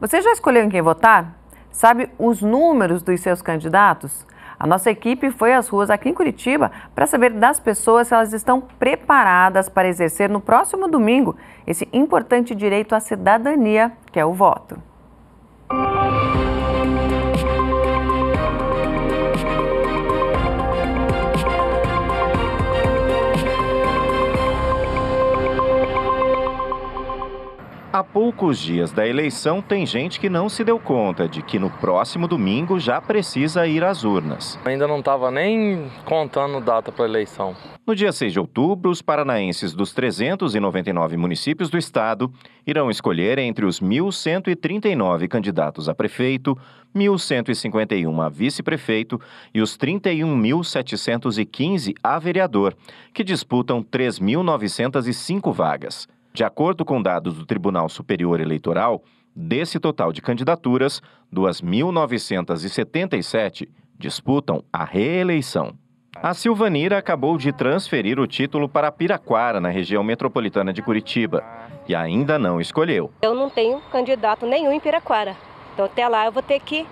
Você já escolheu em quem votar? Sabe os números dos seus candidatos? A nossa equipe foi às ruas aqui em Curitiba para saber das pessoas se elas estão preparadas para exercer no próximo domingo esse importante direito à cidadania, que é o voto. Há poucos dias da eleição, tem gente que não se deu conta de que no próximo domingo já precisa ir às urnas. Ainda não estava nem contando data para a eleição. No dia 6 de outubro, os paranaenses dos 399 municípios do estado irão escolher entre os 1.139 candidatos a prefeito, 1.151 a vice-prefeito e os 31.715 a vereador, que disputam 3.905 vagas. De acordo com dados do Tribunal Superior Eleitoral, desse total de candidaturas, 2.977 disputam a reeleição. A Silvanira acabou de transferir o título para Piraquara, na região metropolitana de Curitiba, e ainda não escolheu. Eu não tenho candidato nenhum em Piraquara, então até lá eu vou ter que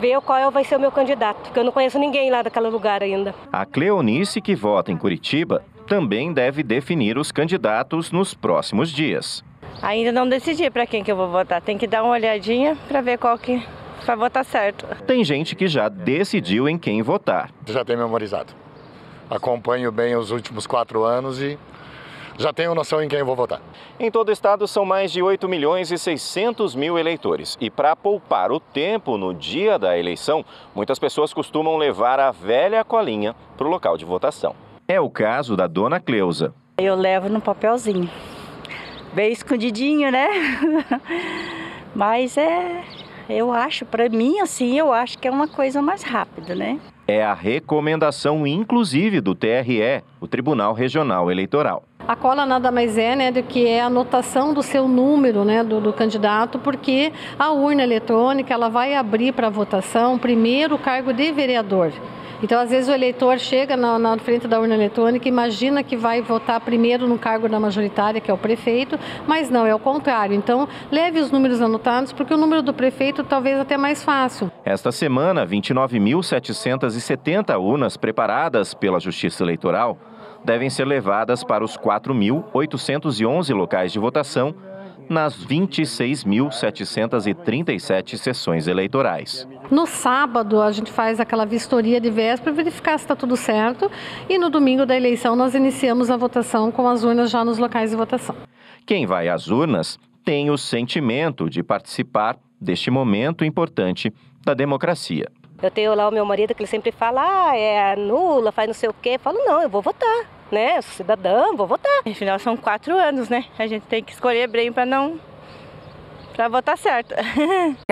ver qual vai ser o meu candidato, porque eu não conheço ninguém lá daquele lugar ainda. A Cleonice, que vota em Curitiba, também deve definir os candidatos nos próximos dias. Ainda não decidi para quem que eu vou votar. Tem que dar uma olhadinha para ver qual que vai votar certo. Tem gente que já decidiu em quem votar. Já tem memorizado. Acompanho bem os últimos quatro anos e já tenho noção em quem vou votar. Em todo o estado são mais de 8 milhões e 600 mil eleitores. E para poupar o tempo no dia da eleição, muitas pessoas costumam levar a velha colinha para o local de votação. É o caso da dona Cleusa. Eu levo no papelzinho, bem escondidinho, né? Mas é, eu acho, para mim, assim, eu acho que é uma coisa mais rápida, né? É a recomendação, inclusive, do TRE, o Tribunal Regional Eleitoral. A cola nada mais é né, do que é a anotação do seu número né, do, do candidato, porque a urna eletrônica ela vai abrir para votação primeiro o cargo de vereador. Então, às vezes, o eleitor chega na, na frente da urna eletrônica, e imagina que vai votar primeiro no cargo da majoritária, que é o prefeito, mas não, é o contrário. Então, leve os números anotados, porque o número do prefeito talvez até mais fácil. Esta semana, 29.770 urnas preparadas pela Justiça Eleitoral devem ser levadas para os 4.811 locais de votação nas 26.737 sessões eleitorais. No sábado, a gente faz aquela vistoria de véspera, verificar se está tudo certo, e no domingo da eleição nós iniciamos a votação com as urnas já nos locais de votação. Quem vai às urnas tem o sentimento de participar deste momento importante da democracia. Eu tenho lá o meu marido que ele sempre fala, ah, é nula, faz não sei o quê. Eu falo, não, eu vou votar né? Eu sou cidadã, vou votar. Afinal, são quatro anos, né? A gente tem que escolher bem para não. para votar certo.